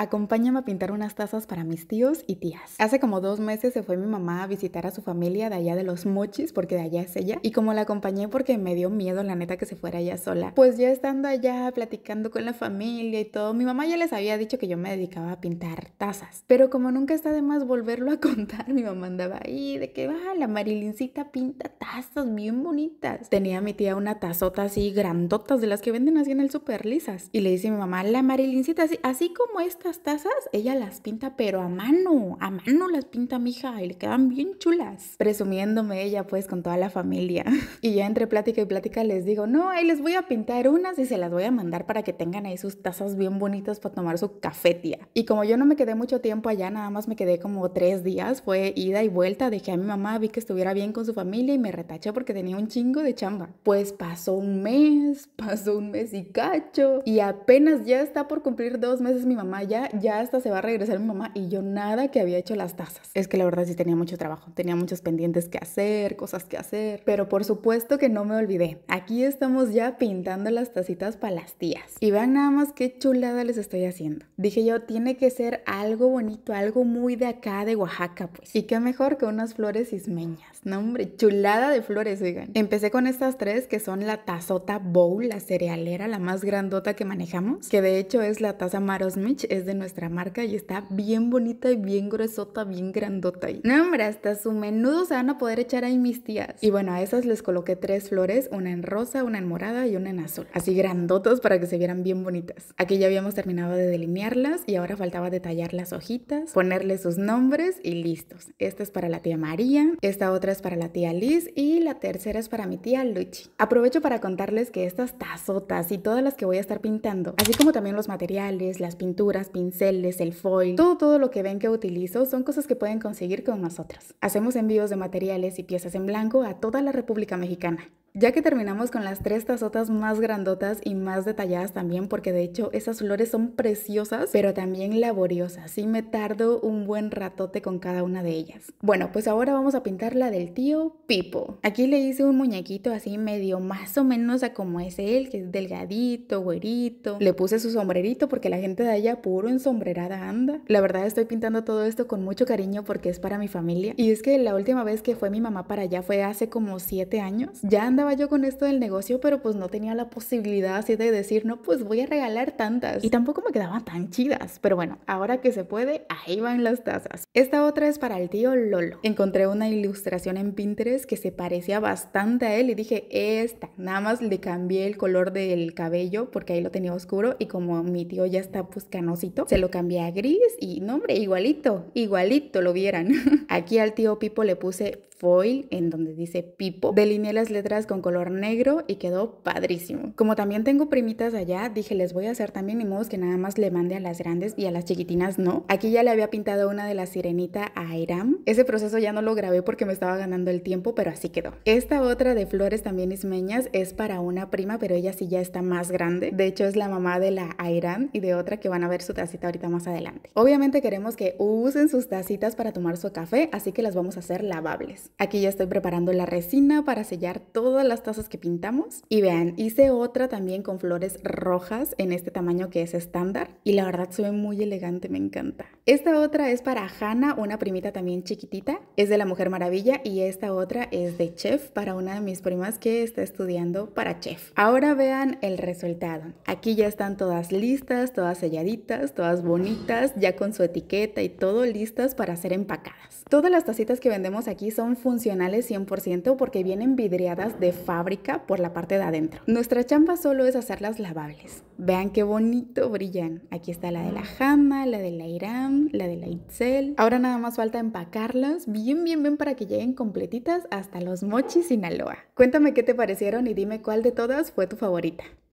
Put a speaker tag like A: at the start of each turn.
A: Acompáñame a pintar unas tazas para mis tíos y tías. Hace como dos meses se fue mi mamá a visitar a su familia de allá de los mochis, porque de allá es ella. Y como la acompañé porque me dio miedo, la neta, que se fuera ella sola. Pues ya estando allá, platicando con la familia y todo, mi mamá ya les había dicho que yo me dedicaba a pintar tazas. Pero como nunca está de más volverlo a contar, mi mamá andaba ahí de que, va, la Marilincita pinta tazas bien bonitas. Tenía mi tía una tazota así grandotas de las que venden así en el super lisas. Y le dice mi mamá, la Marilincita así, así como esta tazas ella las pinta, pero a mano, a mano las pinta mi hija y le quedan bien chulas. Presumiéndome ella pues con toda la familia. Y ya entre plática y plática les digo, no, ahí les voy a pintar unas y se las voy a mandar para que tengan ahí sus tazas bien bonitas para tomar su café, Y como yo no me quedé mucho tiempo allá, nada más me quedé como tres días, fue ida y vuelta, dejé a mi mamá, vi que estuviera bien con su familia y me retaché porque tenía un chingo de chamba. Pues pasó un mes, pasó un mes y cacho. Y apenas ya está por cumplir dos meses mi mamá ya ya hasta se va a regresar mi mamá y yo nada que había hecho las tazas. Es que la verdad sí tenía mucho trabajo, tenía muchos pendientes que hacer, cosas que hacer, pero por supuesto que no me olvidé. Aquí estamos ya pintando las tacitas para las tías. Y vean nada más qué chulada les estoy haciendo. Dije yo, tiene que ser algo bonito, algo muy de acá, de Oaxaca, pues. Y qué mejor que unas flores ismeñas. No, hombre, chulada de flores, oigan. Empecé con estas tres que son la tazota bowl, la cerealera, la más grandota que manejamos, que de hecho es la taza Maros Mitch, es de nuestra marca y está bien bonita y bien gruesota, bien grandota. Y, no, hombre, hasta su menudo se van a poder echar ahí mis tías. Y bueno, a esas les coloqué tres flores, una en rosa, una en morada y una en azul. Así grandotas para que se vieran bien bonitas. Aquí ya habíamos terminado de delinearlas y ahora faltaba detallar las hojitas, ponerle sus nombres y listos. Esta es para la tía María, esta otra es para la tía Liz y la tercera es para mi tía Luchi. Aprovecho para contarles que estas tazotas y todas las que voy a estar pintando, así como también los materiales, las pinturas, pinceles, el foil, todo, todo lo que ven que utilizo son cosas que pueden conseguir con nosotros. Hacemos envíos de materiales y piezas en blanco a toda la República Mexicana. Ya que terminamos con las tres tazotas más grandotas y más detalladas también, porque de hecho esas flores son preciosas, pero también laboriosas. Y me tardo un buen ratote con cada una de ellas. Bueno, pues ahora vamos a pintar la del tío Pipo. Aquí le hice un muñequito así medio más o menos a como es él, que es delgadito, güerito. Le puse su sombrerito porque la gente de allá puro ensombrerada anda. La verdad estoy pintando todo esto con mucho cariño porque es para mi familia. Y es que la última vez que fue mi mamá para allá fue hace como siete años. Ya andaba yo con esto del negocio, pero pues no tenía la posibilidad así de decir, no, pues voy a regalar tantas. Y tampoco me quedaban tan chidas. Pero bueno, ahora que se puede, ahí van las tazas. Esta otra es para el tío Lolo. Encontré una ilustración en Pinterest que se parecía bastante a él y dije, esta. Nada más le cambié el color del cabello porque ahí lo tenía oscuro y como mi tío ya está pues canosito, se lo cambié a gris y no, hombre, igualito, igualito lo vieran. Aquí al tío Pipo le puse foil en donde dice Pipo. Delineé las letras con color negro y quedó padrísimo. Como también tengo primitas allá, dije les voy a hacer también, ni modo que nada más le mande a las grandes y a las chiquitinas no. Aquí ya le había pintado una de la sirenita a Airam. Ese proceso ya no lo grabé porque me estaba ganando el tiempo, pero así quedó. Esta otra de flores también ismeñas es para una prima, pero ella sí ya está más grande. De hecho es la mamá de la Airam y de otra que van a ver su tacita ahorita más adelante. Obviamente queremos que usen sus tacitas para tomar su café, así que las vamos a hacer lavables. Aquí ya estoy preparando la resina para sellar todo las tazas que pintamos. Y vean, hice otra también con flores rojas en este tamaño que es estándar y la verdad sube muy elegante, me encanta. Esta otra es para Hannah, una primita también chiquitita, es de la Mujer Maravilla y esta otra es de Chef para una de mis primas que está estudiando para Chef. Ahora vean el resultado. Aquí ya están todas listas, todas selladitas, todas bonitas, ya con su etiqueta y todo listas para ser empacadas. Todas las tacitas que vendemos aquí son funcionales 100% porque vienen vidriadas de fábrica por la parte de adentro. Nuestra chamba solo es hacerlas lavables. Vean qué bonito brillan. Aquí está la de la jama la de la Iram, la de la Itzel. Ahora nada más falta empacarlas bien, bien, bien para que lleguen completitas hasta los Mochis Sinaloa. Cuéntame qué te parecieron y dime cuál de todas fue tu favorita.